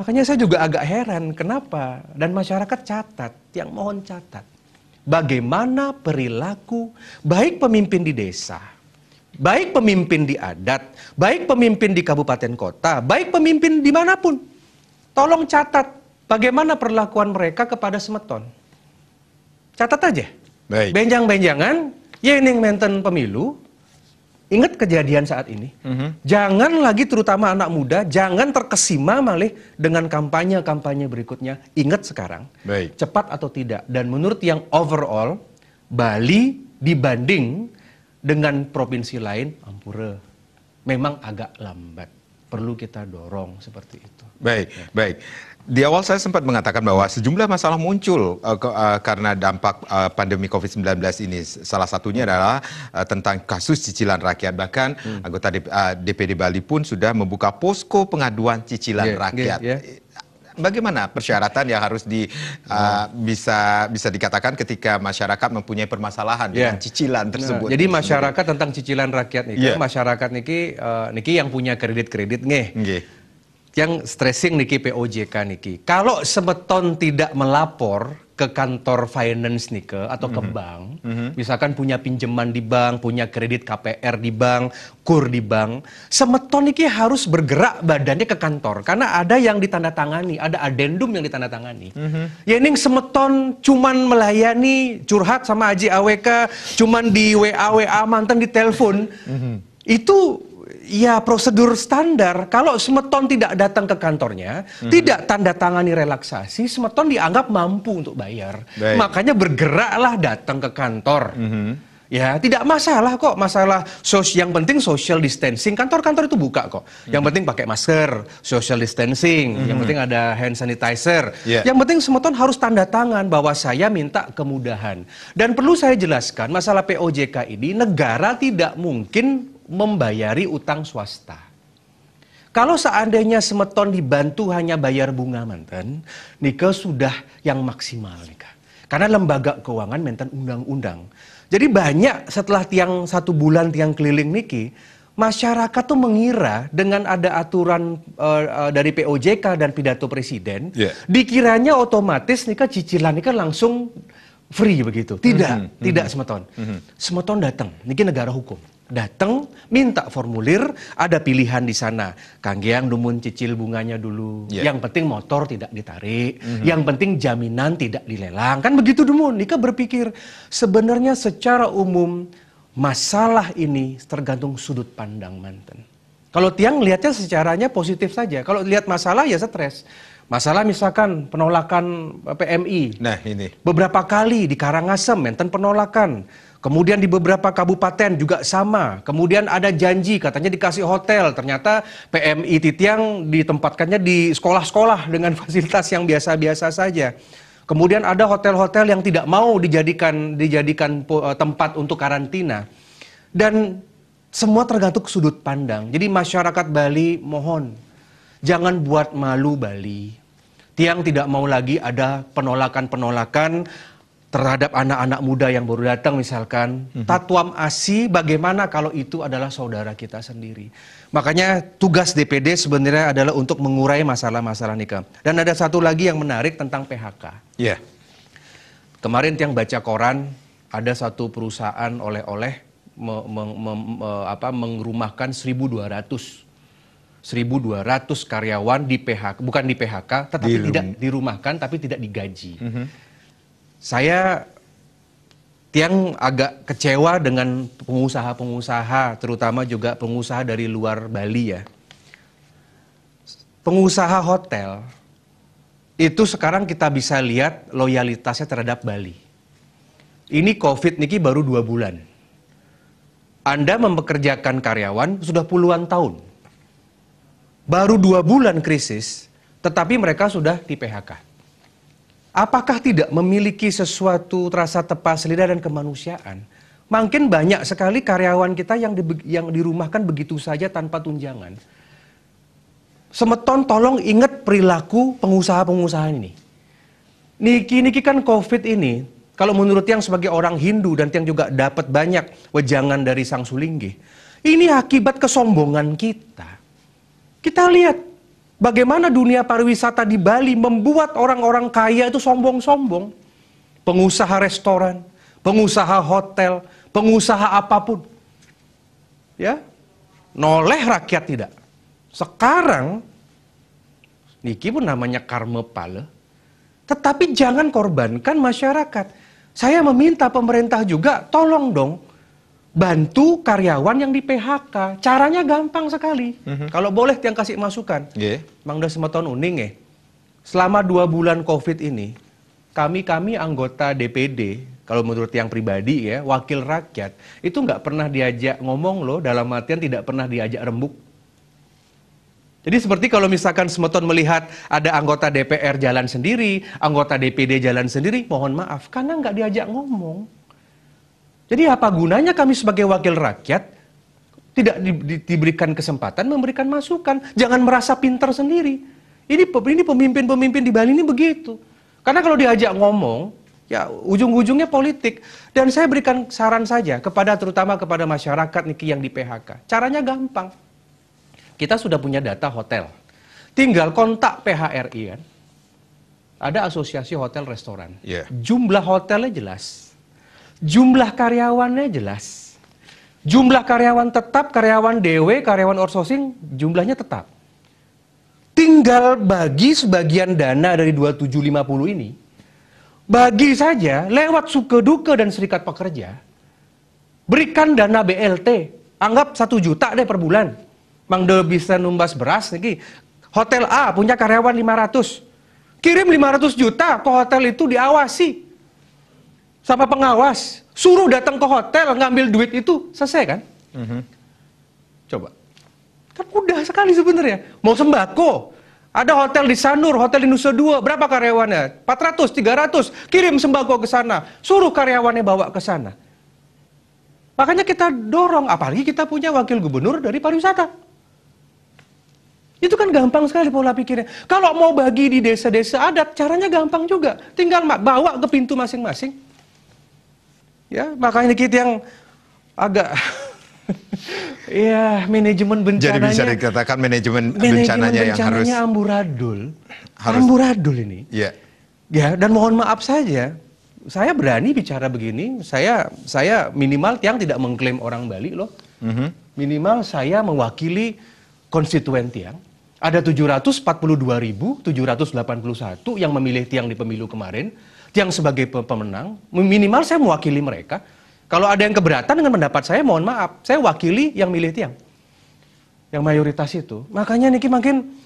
Makanya saya juga agak heran kenapa dan masyarakat catat, yang mohon catat. Bagaimana perilaku baik pemimpin di desa Baik pemimpin di adat, baik pemimpin di kabupaten kota, baik pemimpin dimanapun. Tolong catat bagaimana perlakuan mereka kepada semeton. Catat aja. Baik. Benjang-benjangan, ini menten pemilu, ingat kejadian saat ini. Mm -hmm. Jangan lagi terutama anak muda, jangan terkesima malih dengan kampanye-kampanye berikutnya. Ingat sekarang, Baik. cepat atau tidak. Dan menurut yang overall, Bali dibanding dengan provinsi lain Ampura. Memang agak lambat, perlu kita dorong seperti itu. Baik, ya. baik. Di awal saya sempat mengatakan bahwa sejumlah masalah muncul uh, uh, karena dampak uh, pandemi COVID-19 ini. Salah satunya adalah uh, tentang kasus cicilan rakyat. Bahkan hmm. anggota DPD Bali pun sudah membuka posko pengaduan cicilan yeah, iya, rakyat. Yeah, yeah bagaimana persyaratan yang harus di hmm. uh, bisa bisa dikatakan ketika masyarakat mempunyai permasalahan yeah. dengan cicilan nah, tersebut. Nah, jadi masyarakat tentang cicilan rakyat niki, yeah. masyarakat niki uh, niki yang punya kredit-kredit nggih. Nggih. Yang stressing niki POJK niki. Kalau semeton tidak melapor, ke kantor finance nih ke atau ke mm -hmm. bank, mm -hmm. misalkan punya pinjaman di bank, punya kredit KPR di bank, kur di bank, semeton ini harus bergerak badannya ke kantor karena ada yang ditandatangani, ada adendum yang ditandatangani. Mm -hmm. Ya ini semeton cuman melayani curhat sama Aji AWK, cuman di WA WA mantan di telepon. Mm -hmm. Itu Ya prosedur standar, kalau Smeton tidak datang ke kantornya, hmm. tidak tanda tangani relaksasi, Smeton dianggap mampu untuk bayar. Baik. Makanya bergeraklah datang ke kantor. hmm. Ya, tidak masalah kok masalah sos yang penting social distancing. Kantor-kantor itu buka kok. Yang hmm. penting pakai masker, social distancing, hmm. yang mhm. penting ada hand sanitizer. Yeah. Yang penting semeton harus tanda tangan bahwa saya minta kemudahan. Dan perlu saya jelaskan masalah POJK ini negara tidak mungkin membayari utang swasta. Kalau seandainya semeton dibantu hanya bayar bunga menten, Nika sudah yang maksimal Nika. Karena lembaga keuangan menten undang-undang. Jadi banyak setelah tiang satu bulan tiang keliling Niki, masyarakat tuh mengira dengan ada aturan uh, uh, dari POJK dan pidato presiden, yeah. dikiranya otomatis Nika cicilan Nika langsung free begitu. Tidak, mm -hmm. tidak semeton. Mm -hmm. Semeton datang, Niki negara hukum datang minta formulir ada pilihan di sana Kang Giang dumun cicil bunganya dulu yeah. yang penting motor tidak ditarik mm-hmm. yang penting jaminan tidak dilelang kan begitu dumun Nika berpikir sebenarnya secara umum masalah ini tergantung sudut pandang Manten kalau tiang lihatnya secaranya positif saja kalau lihat masalah ya stres Masalah misalkan penolakan eh, PMI. Nah, ini. Beberapa kali di Karangasem menten penolakan. Kemudian di beberapa kabupaten juga sama. Kemudian ada janji katanya dikasih hotel, ternyata PMI Titiang ditempatkannya di sekolah-sekolah dengan fasilitas yang biasa-biasa saja. Kemudian ada hotel-hotel yang tidak mau dijadikan dijadikan eh, tempat untuk karantina. Dan semua tergantung sudut pandang. Jadi masyarakat Bali mohon jangan buat malu Bali tiang tidak mau lagi ada penolakan-penolakan terhadap anak-anak muda yang baru datang misalkan mm -hmm. tatuam asi bagaimana kalau itu adalah saudara kita sendiri makanya tugas DPD sebenarnya adalah untuk mengurai masalah-masalah nikah dan ada satu lagi yang menarik tentang PHK yeah. kemarin tiang baca koran ada satu perusahaan oleh-oleh me, me, me, apa, mengrumahkan 1200 1.200 karyawan di PHK, bukan di PHK, tetapi di tidak dirumahkan, tapi tidak digaji. Mm -hmm. Saya tiang agak kecewa dengan pengusaha-pengusaha, terutama juga pengusaha dari luar Bali ya. Pengusaha hotel itu sekarang kita bisa lihat loyalitasnya terhadap Bali. Ini COVID niki baru dua bulan. Anda mempekerjakan karyawan sudah puluhan tahun baru dua bulan krisis, tetapi mereka sudah di PHK. Apakah tidak memiliki sesuatu rasa tepat selidah dan kemanusiaan? Makin banyak sekali karyawan kita yang, di, yang dirumahkan begitu saja tanpa tunjangan. Semeton tolong ingat perilaku pengusaha-pengusaha ini. Niki-niki kan COVID ini, kalau menurut yang sebagai orang Hindu dan yang juga dapat banyak wejangan dari sang sulinggi, ini akibat kesombongan kita. Kita lihat bagaimana dunia pariwisata di Bali membuat orang-orang kaya itu sombong-sombong. Pengusaha restoran, pengusaha hotel, pengusaha apapun. Ya. Noleh rakyat tidak. Sekarang niki pun namanya karma pale. Tetapi jangan korbankan masyarakat. Saya meminta pemerintah juga tolong dong bantu karyawan yang di PHK. Caranya gampang sekali. Mm-hmm. Kalau boleh tiang kasih masukan. Yeah. Bang Des tahun Uning ya. Selama dua bulan COVID ini, kami-kami anggota DPD, kalau menurut yang pribadi ya, wakil rakyat, itu nggak pernah diajak ngomong loh, dalam artian tidak pernah diajak rembuk. Jadi seperti kalau misalkan Smeton melihat ada anggota DPR jalan sendiri, anggota DPD jalan sendiri, mohon maaf, karena nggak diajak ngomong. Jadi apa gunanya kami sebagai wakil rakyat tidak di, di, diberikan kesempatan memberikan masukan? Jangan merasa pintar sendiri. Ini ini pemimpin-pemimpin di Bali ini begitu. Karena kalau diajak ngomong, ya ujung-ujungnya politik. Dan saya berikan saran saja kepada terutama kepada masyarakat niki yang di PHK. Caranya gampang. Kita sudah punya data hotel. Tinggal kontak PHRI kan. Ada asosiasi hotel restoran. Yeah. Jumlah hotelnya jelas jumlah karyawannya jelas. Jumlah karyawan tetap, karyawan DW, karyawan outsourcing, jumlahnya tetap. Tinggal bagi sebagian dana dari 2750 ini, bagi saja lewat suke duke dan serikat pekerja, berikan dana BLT, anggap satu juta deh per bulan. Mang De bisa numbas beras lagi. Hotel A punya karyawan 500, kirim 500 juta ke hotel itu diawasi sama pengawas, suruh datang ke hotel ngambil duit itu selesai kan? Mm -hmm. Coba, kan mudah sekali sebenarnya. Mau sembako, ada hotel di Sanur, hotel di Nusa Dua, berapa karyawannya? 400, 300, kirim sembako ke sana, suruh karyawannya bawa ke sana. Makanya kita dorong, apalagi kita punya wakil gubernur dari pariwisata. Itu kan gampang sekali pola pikirnya. Kalau mau bagi di desa-desa adat, caranya gampang juga. Tinggal bawa ke pintu masing-masing. Ya, makanya kita yang agak ya manajemen bencananya. Jadi bisa dikatakan manajemen, manajemen bencananya, bencananya yang harus amburadul. Harus, amburadul ini. Iya. Ya, dan mohon maaf saja, saya berani bicara begini. Saya saya minimal tiang tidak mengklaim orang Bali loh. Mm -hmm. Minimal saya mewakili konstituen tiang. Ada 742.781 yang memilih tiang di pemilu kemarin yang sebagai pemenang, minimal saya mewakili mereka. Kalau ada yang keberatan dengan pendapat saya, mohon maaf, saya wakili yang milih tiang. Yang mayoritas itu. Makanya Niki makin,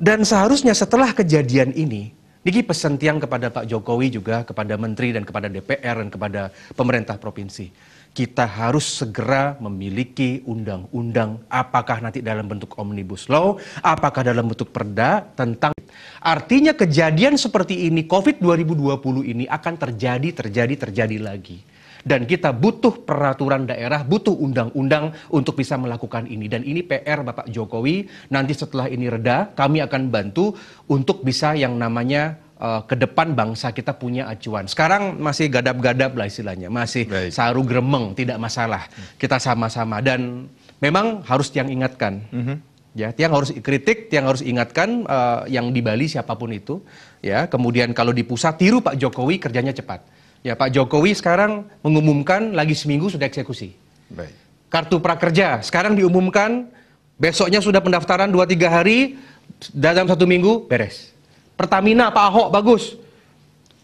dan seharusnya setelah kejadian ini, Niki pesan tiang kepada Pak Jokowi juga, kepada Menteri dan kepada DPR dan kepada pemerintah provinsi kita harus segera memiliki undang-undang apakah nanti dalam bentuk omnibus law, apakah dalam bentuk perda tentang artinya kejadian seperti ini COVID 2020 ini akan terjadi terjadi terjadi lagi dan kita butuh peraturan daerah, butuh undang-undang untuk bisa melakukan ini. Dan ini PR Bapak Jokowi. Nanti setelah ini reda, kami akan bantu untuk bisa yang namanya uh, ke depan bangsa kita punya acuan. Sekarang masih gadap-gadap lah istilahnya, masih Baik. saru gremeng, tidak masalah. Kita sama-sama dan memang harus yang ingatkan. Mm -hmm. Ya, tiang harus kritik, tiang harus ingatkan uh, yang di Bali siapapun itu. Ya, kemudian kalau di pusat tiru Pak Jokowi kerjanya cepat. Ya, Pak Jokowi sekarang mengumumkan lagi seminggu sudah eksekusi. Baik. Kartu prakerja sekarang diumumkan, besoknya sudah pendaftaran 2-3 hari, dalam satu minggu beres. Pertamina Pak Ahok bagus.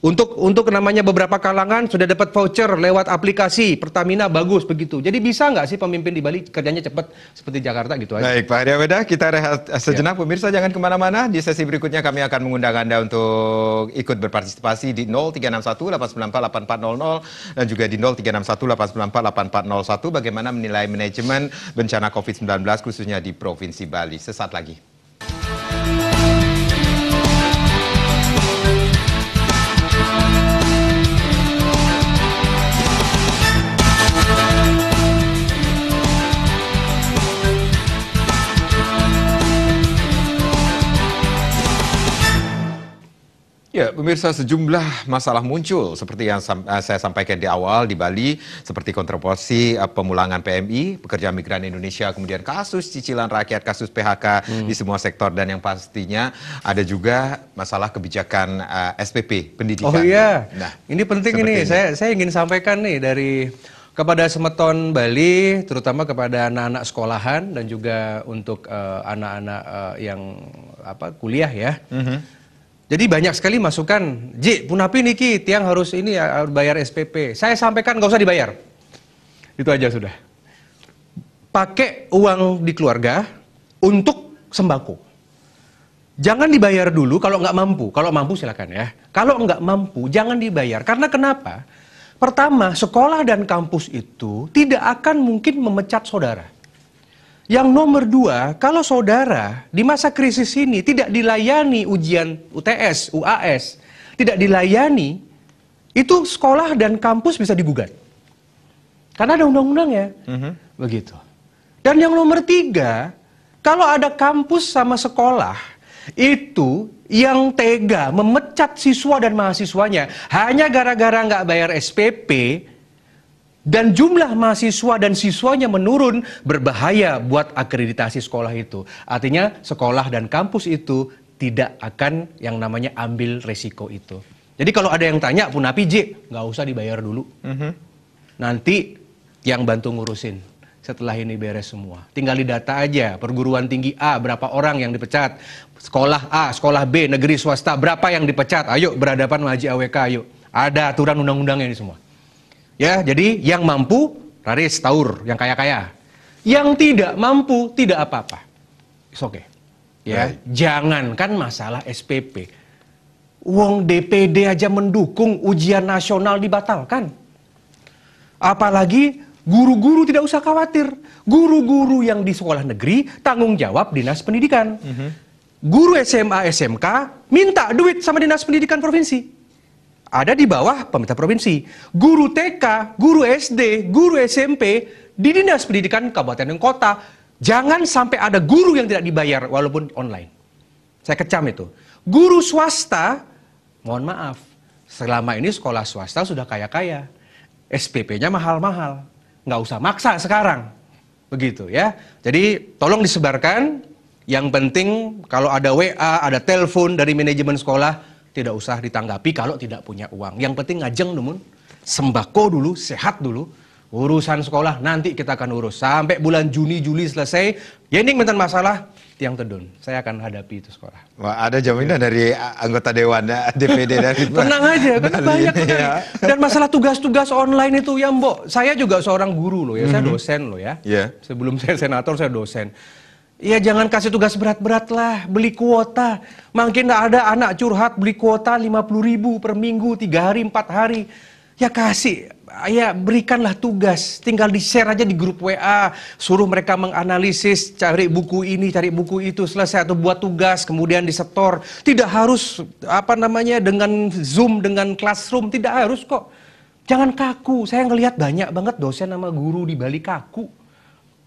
Untuk untuk namanya beberapa kalangan sudah dapat voucher lewat aplikasi Pertamina bagus begitu. Jadi bisa nggak sih pemimpin di Bali kerjanya cepat seperti Jakarta gitu aja? Baik Pak Weda, kita rehat eh, sejenak ya. pemirsa jangan kemana-mana. Di sesi berikutnya kami akan mengundang anda untuk ikut berpartisipasi di 0361 894 8400 dan juga di 0361 894 8401 bagaimana menilai manajemen bencana COVID-19 khususnya di Provinsi Bali. Sesaat lagi. Ya, pemirsa sejumlah masalah muncul seperti yang eh, saya sampaikan di awal di Bali seperti kontroversi eh, pemulangan PMI, pekerja migran Indonesia, kemudian kasus cicilan rakyat, kasus PHK hmm. di semua sektor dan yang pastinya ada juga masalah kebijakan uh, eh, SPP pendidikan. Oh iya. Nah, ini penting ini. Saya saya ingin sampaikan nih dari kepada semeton Bali, terutama kepada anak-anak sekolahan dan juga untuk anak-anak uh, uh, yang apa kuliah ya. Mm -hmm jadi banyak sekali masukan, J, punapi niki, tiang harus ini eh, harus bayar SPP. Saya sampaikan nggak usah dibayar. Itu aja sudah. Pakai uang di keluarga untuk sembako. Jangan dibayar dulu kalau nggak mampu. Kalau mampu silakan ya. Kalau nggak mampu, jangan dibayar. Karena kenapa? Pertama, sekolah dan kampus itu tidak akan mungkin memecat saudara. Yang nomor dua, kalau saudara di masa krisis ini tidak dilayani ujian UTS, UAS, tidak dilayani, itu sekolah dan kampus bisa digugat. Karena ada undang ya. Mm-hmm. Begitu. Dan yang nomor tiga, kalau ada kampus sama sekolah, itu yang tega memecat siswa dan mahasiswanya hanya gara-gara nggak bayar SPP, dan jumlah mahasiswa dan siswanya menurun berbahaya buat akreditasi sekolah itu. Artinya sekolah dan kampus itu tidak akan yang namanya ambil resiko itu. Jadi kalau ada yang tanya Punapi J, nggak usah dibayar dulu. Mm -hmm. Nanti yang bantu ngurusin setelah ini beres semua. Tinggal di data aja, perguruan tinggi A berapa orang yang dipecat, sekolah A, sekolah B, negeri swasta berapa yang dipecat. Ayo berhadapan wajib AWK, ayo. Ada aturan undang-undangnya ini semua. Ya, jadi yang mampu laris taur, yang kaya-kaya. Yang tidak mampu tidak apa-apa. Oke. Okay. Ya, right. jangankan masalah SPP. uang DPD aja mendukung ujian nasional dibatalkan. Apalagi Guru-guru tidak usah khawatir. Guru-guru yang di sekolah negeri tanggung jawab dinas pendidikan. Mm -hmm. Guru SMA, SMK minta duit sama dinas pendidikan provinsi ada di bawah pemerintah provinsi. Guru TK, guru SD, guru SMP di dinas pendidikan kabupaten dan kota. Jangan sampai ada guru yang tidak dibayar walaupun online. Saya kecam itu. Guru swasta, mohon maaf, selama ini sekolah swasta sudah kaya-kaya. SPP-nya mahal-mahal. Nggak usah maksa sekarang. Begitu ya. Jadi tolong disebarkan. Yang penting kalau ada WA, ada telepon dari manajemen sekolah, tidak usah ditanggapi kalau tidak punya uang. Yang penting ngajeng namun sembako dulu, sehat dulu. Urusan sekolah nanti kita akan urus. Sampai bulan Juni, Juli selesai. Ya ini minta masalah tiang tedun. Saya akan hadapi itu sekolah. Wah, ada jaminan dari anggota dewan DPD eh, dari Tenang aja, kan banyak Ya. Dan masalah tugas-tugas online itu ya, Mbok. Saya juga seorang guru loh ya, saya mhm. dosen loh ya. Yeah. Sebelum saya senator saya dosen. Ya jangan kasih tugas berat-berat lah, beli kuota. mungkin tidak ada anak curhat beli kuota lima puluh ribu per minggu, tiga hari, empat hari. Ya kasih, ya berikanlah tugas. Tinggal di-share aja di grup WA. Suruh mereka menganalisis, cari buku ini, cari buku itu, selesai. Atau buat tugas, kemudian disetor. Tidak harus, apa namanya, dengan Zoom, dengan Classroom. Tidak harus kok. Jangan kaku. Saya ngelihat banyak banget dosen sama guru di Bali kaku.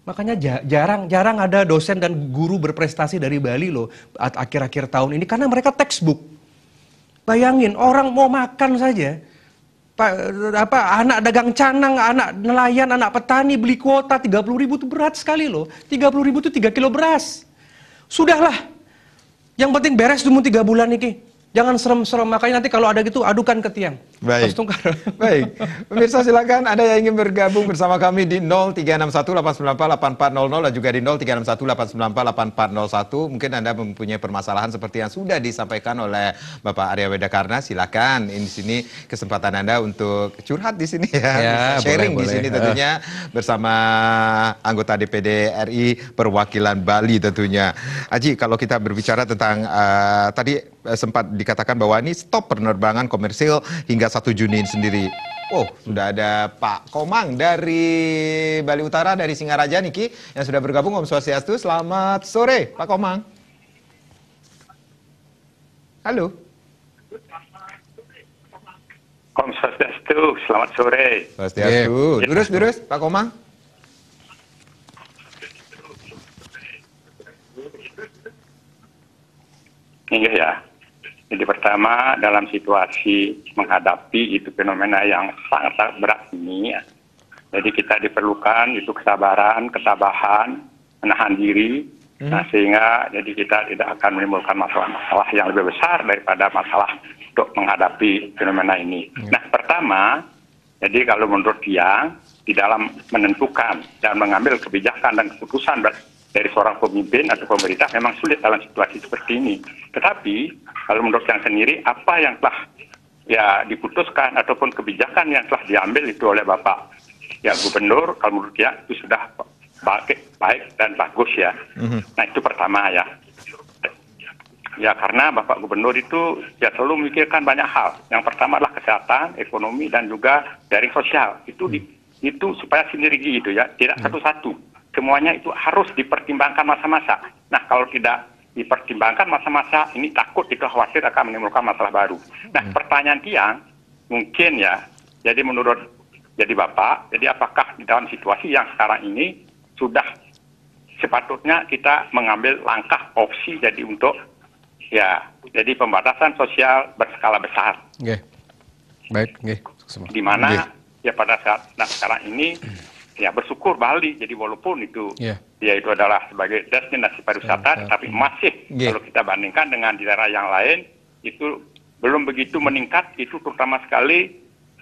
Makanya jarang jarang ada dosen dan guru berprestasi dari Bali loh akhir-akhir tahun ini karena mereka textbook. Bayangin orang mau makan saja apa anak dagang canang, anak nelayan, anak petani beli kuota puluh ribu itu berat sekali loh. puluh ribu itu 3 kilo beras. Sudahlah. Yang penting beres dulu 3 bulan ini. Jangan serem-serem. Makanya nanti kalau ada gitu adukan ke tiang. Baik. Baik. Pemirsa silakan Anda yang ingin bergabung bersama kami di 0361894800 dan juga di 0361894800. Mungkin Anda mempunyai permasalahan seperti yang sudah disampaikan oleh Bapak Arya Wedakarna. Silakan di sini kesempatan Anda untuk curhat di sini ya. ya Sharing boleh, di sini boleh. tentunya bersama anggota DPD RI Perwakilan Bali tentunya. Aji, kalau kita berbicara tentang uh, tadi eh, sempat dikatakan bahwa ini stop penerbangan komersil hingga 1 Juni sendiri. Oh, sudah ada Pak Komang dari Bali Utara, dari Singaraja, Niki, yang sudah bergabung Om Swastiastu. Selamat sore, Pak Komang. Halo. Om Swastiastu, selamat sore. Swastiastu. Lurus, iya. lurus, Pak Komang. Iya ya jadi pertama dalam situasi menghadapi itu fenomena yang sangat sangat berat ini, ya. jadi kita diperlukan itu kesabaran, ketabahan, menahan diri, hmm. nah sehingga jadi kita tidak akan menimbulkan masalah-masalah yang lebih besar daripada masalah untuk menghadapi fenomena ini. Hmm. Nah pertama, jadi kalau menurut dia di dalam menentukan dan mengambil kebijakan dan keputusan dari seorang pemimpin atau pemerintah memang sulit dalam situasi seperti ini. Tetapi kalau menurut saya sendiri apa yang telah ya diputuskan ataupun kebijakan yang telah diambil itu oleh Bapak ya Gubernur kalau menurut saya itu sudah baik, baik dan bagus ya. Mm-hmm. Nah itu pertama ya. Ya karena Bapak Gubernur itu ya selalu memikirkan banyak hal. Yang pertama adalah kesehatan, ekonomi dan juga dari sosial. Itu di, mhm. itu supaya sinergi itu ya, tidak mm-hmm. satu-satu semuanya itu harus dipertimbangkan masa-masa. Nah, kalau tidak dipertimbangkan masa-masa ini takut itu khawatir akan menimbulkan masalah baru. Nah, hmm. pertanyaan tiang mungkin ya. Jadi menurut jadi Bapak, jadi apakah di dalam situasi yang sekarang ini sudah sepatutnya kita mengambil langkah opsi jadi untuk ya jadi pembatasan sosial berskala besar. Okay. Baik, okay. di okay. ya pada saat nah sekarang ini ya bersyukur Bali jadi walaupun itu yeah. ya itu adalah sebagai destinasi pariwisata yeah, ya. tapi masih yeah. kalau kita bandingkan dengan di daerah yang lain itu belum begitu meningkat itu terutama sekali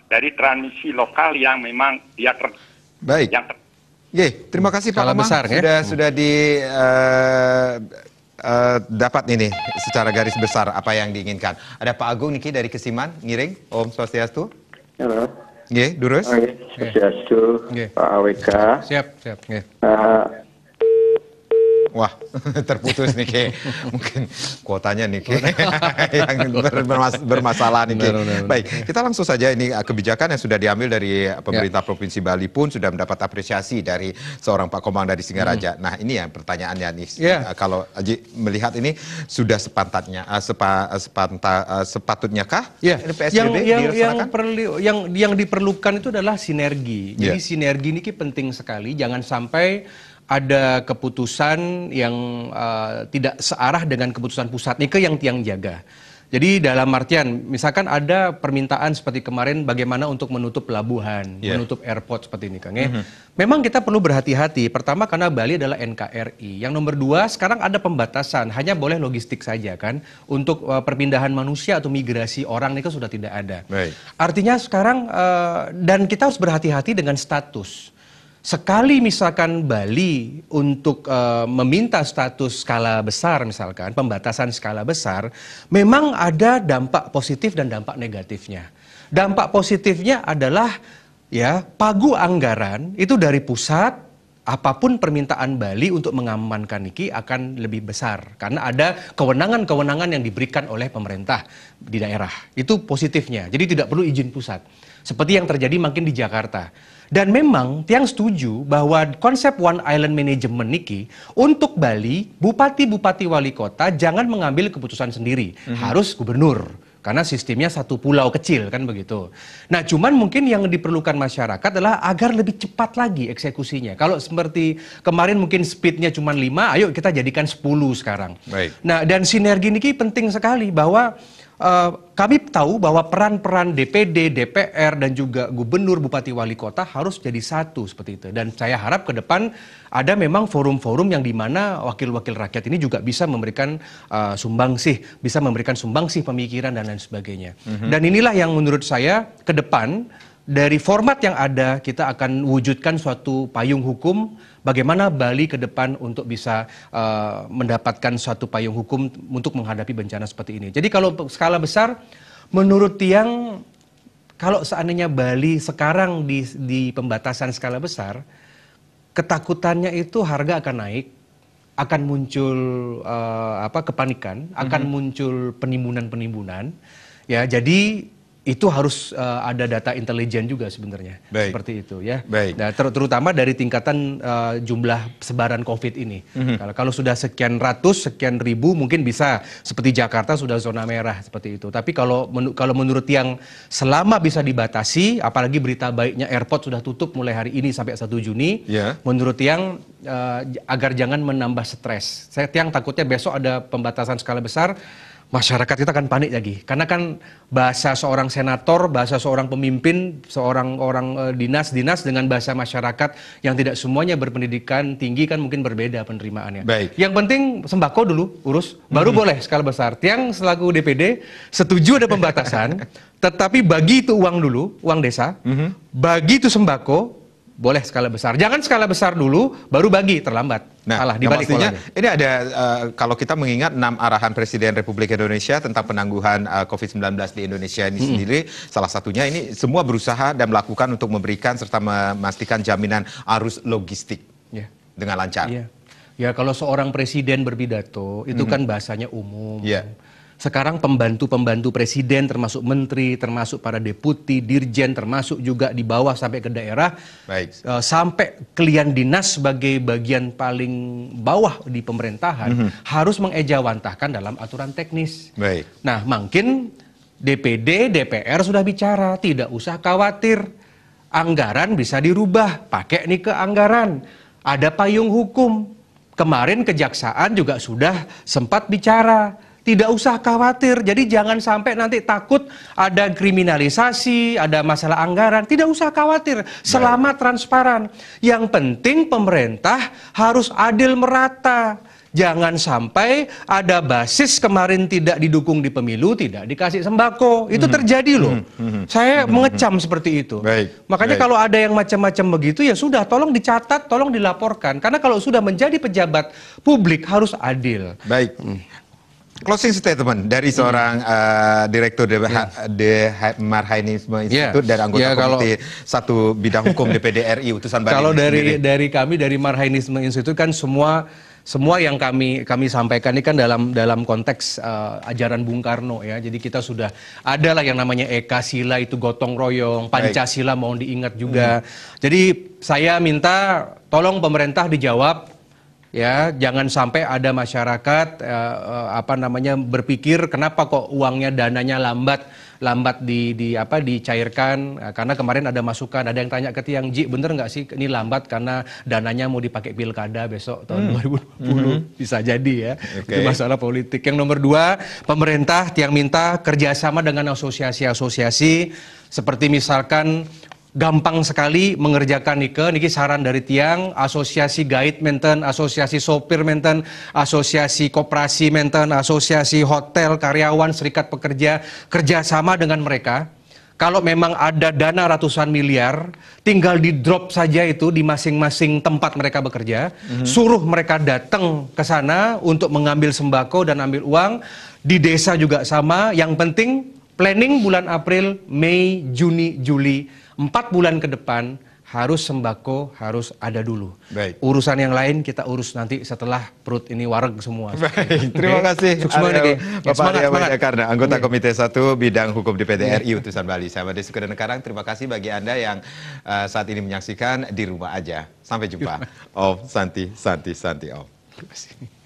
dari transmisi lokal yang memang dia ter baik yang ter Ye, terima kasih Pak Lama sudah ya? sudah di uh, uh, dapat ini secara garis besar apa yang diinginkan. Ada Pak Agung Niki dari Kesiman, Ngiring, Om Swastiastu. Halo. Nggih, durus. Nggih, Pak AWK. Siap, siap, nggih. Uh, Wah, terputus nih Ki. Mungkin kuotanya nih Ki yang bermas bermasalah nih Ki. Baik, kita langsung saja ini uh, kebijakan yang sudah diambil dari uh, ya. pemerintah Provinsi Bali pun sudah mendapat apresiasi dari seorang Pak Komang dari Singaraja. Hmm. Nah, ini yang pertanyaannya nih Yeah. Uh, kalau Aji melihat ini sudah sepantatnya sepa, sepanta, sepatutnya kah? Ya. PSBB yang yang yang, yang yang diperlukan itu adalah sinergi. Jadi yeah. sinergi ini penting sekali jangan sampai ada keputusan yang uh, tidak searah dengan keputusan pusat Nih ke yang tiang jaga. Jadi dalam artian, misalkan ada permintaan seperti kemarin bagaimana untuk menutup pelabuhan, yeah. menutup airport seperti ini, Kang. Ya? Mm -hmm. Memang kita perlu berhati-hati. Pertama karena Bali adalah NKRI. Yang nomor dua, sekarang ada pembatasan, hanya boleh logistik saja kan. Untuk uh, perpindahan manusia atau migrasi orang itu sudah tidak ada. Right. Artinya sekarang uh, dan kita harus berhati-hati dengan status. Sekali misalkan Bali untuk e, meminta status skala besar misalkan, pembatasan skala besar, memang ada dampak positif dan dampak negatifnya. Dampak positifnya adalah ya pagu anggaran itu dari pusat apapun permintaan Bali untuk mengamankan Niki akan lebih besar karena ada kewenangan-kewenangan yang diberikan oleh pemerintah di daerah. Itu positifnya. Jadi tidak perlu izin pusat. Seperti yang terjadi makin di Jakarta. Dan memang tiang setuju bahwa konsep one island management niki untuk Bali, bupati-bupati wali kota jangan mengambil keputusan sendiri, mm -hmm. harus gubernur. Karena sistemnya satu pulau kecil kan begitu. Nah cuman mungkin yang diperlukan masyarakat adalah agar lebih cepat lagi eksekusinya. Kalau seperti kemarin mungkin speednya cuma lima, ayo kita jadikan sepuluh sekarang. Baik. Nah dan sinergi niki penting sekali bahwa Eh, kami tahu bahwa peran-peran DPD, DPR, dan juga gubernur, bupati, wali kota harus jadi satu seperti itu. Dan saya harap ke depan ada memang forum-forum yang dimana wakil-wakil rakyat ini juga bisa memberikan uh, sumbangsih, bisa memberikan sumbangsih pemikiran dan lain sebagainya. Mm -hmm. Dan inilah yang menurut saya ke depan dari format yang ada kita akan wujudkan suatu payung hukum Bagaimana Bali ke depan untuk bisa uh, mendapatkan suatu payung hukum untuk menghadapi bencana seperti ini? Jadi kalau skala besar, menurut Tiang, kalau seandainya Bali sekarang di, di pembatasan skala besar, ketakutannya itu harga akan naik, akan muncul uh, apa kepanikan, akan mm -hmm. muncul penimbunan-penimbunan. Ya, jadi itu harus uh, ada data intelijen juga sebenarnya Baik. seperti itu ya. Baik. Nah, ter terutama dari tingkatan uh, jumlah sebaran COVID ini. Mm -hmm. Kalau sudah sekian ratus, sekian ribu mungkin bisa seperti Jakarta sudah zona merah seperti itu. Tapi kalau men kalau menurut yang selama bisa dibatasi, apalagi berita baiknya airport sudah tutup mulai hari ini sampai 1 Juni, yeah. menurut yang uh, agar jangan menambah stres. Saya tiang takutnya besok ada pembatasan skala besar masyarakat kita akan panik lagi. Karena kan bahasa seorang senator, bahasa seorang pemimpin, seorang orang dinas-dinas eh, dengan bahasa masyarakat yang tidak semuanya berpendidikan tinggi kan mungkin berbeda penerimaannya. Baik. Yang penting sembako dulu urus, hmm. baru hmm. boleh skala besar. Tiang selaku DPD setuju ada pembatasan, tetapi bagi itu uang dulu, uang desa, hmm. bagi itu sembako, boleh skala besar. Jangan skala besar dulu, baru bagi terlambat. Nah, Salah dibalik Ini ada uh, kalau kita mengingat enam arahan Presiden Republik Indonesia tentang penangguhan uh, eh, COVID-19 di Indonesia ini hmm. sendiri, salah satunya ini semua berusaha dan melakukan untuk memberikan serta memastikan jaminan arus logistik yeah. dengan lancar. Yeah. Ya kalau seorang presiden berpidato itu -hmm. kan bahasanya umum. Yeah sekarang pembantu-pembantu presiden termasuk menteri, termasuk para deputi, dirjen termasuk juga di bawah sampai ke daerah. Baik. Uh, sampai klien dinas sebagai bagian paling bawah di pemerintahan mm -hmm. harus mengejawantahkan dalam aturan teknis. Baik. Nah, mungkin DPD, DPR sudah bicara, tidak usah khawatir. Anggaran bisa dirubah, pakai nih ke anggaran. Ada payung hukum, kemarin kejaksaan juga sudah sempat bicara tidak usah khawatir. Jadi jangan sampai nanti takut ada kriminalisasi, ada masalah anggaran. Tidak usah khawatir, selama Baik. transparan. Yang penting pemerintah harus adil merata. Jangan sampai ada basis kemarin tidak didukung di pemilu, tidak dikasih sembako. Itu -hmm. terjadi loh. -hmm. hmm. hmm. Saya -hmm. mengecam hmm. seperti itu. Baik. Makanya Baik. kalau ada yang macam-macam begitu ya sudah tolong dicatat, tolong dilaporkan. Karena kalau sudah menjadi pejabat publik harus adil. Baik. Closing statement dari mm-hmm. seorang hmm. uh, direktur DH, yeah. Marhainisme Institute yeah. dan anggota yeah, kalau, komite satu bidang hukum DPD RI utusan Bali. Kalau dari dari kami dari Marhainisme Institute kan semua semua yang kami kami sampaikan ini kan dalam dalam konteks uh, ajaran Bung Karno ya. Jadi kita sudah ada lah yang namanya Eka Sila itu gotong royong, Pancasila Baik. mohon diingat juga. Hmm. Jadi saya minta tolong pemerintah dijawab ya jangan sampai ada masyarakat eh, eh, apa namanya berpikir kenapa kok uangnya dananya lambat lambat di, di apa dicairkan eh, karena kemarin ada masukan ada yang tanya ke tiang Ji bener nggak sih ini lambat karena dananya mau dipakai pilkada besok tahun hmm. 2020 hmm. bisa jadi ya okay. itu masalah politik yang nomor dua pemerintah tiang minta kerjasama dengan asosiasi-asosiasi seperti misalkan gampang sekali mengerjakan nike niki saran dari tiang asosiasi guide menten asosiasi sopir menten asosiasi koperasi menten asosiasi hotel karyawan serikat pekerja kerjasama dengan mereka kalau memang ada dana ratusan miliar, tinggal di drop saja itu di masing-masing tempat mereka bekerja, mm-hmm. suruh mereka datang ke sana untuk mengambil sembako dan ambil uang di desa juga sama. Yang penting planning bulan April, Mei, Juni, Juli empat bulan ke depan harus sembako harus ada dulu. Baik. Urusan yang lain kita urus nanti setelah perut ini wareg semua. Baik. Terima kasih. Sukses ya Bapak semangat, semangat. Karena anggota iya. Komite 1 Bidang Hukum PT iya. RI Utusan Bali. sama Madi dan Karang. Terima kasih bagi Anda yang uh, saat ini menyaksikan di rumah aja. Sampai jumpa. Iya. Om Santi, Santi, Santi Om. Terima kasih.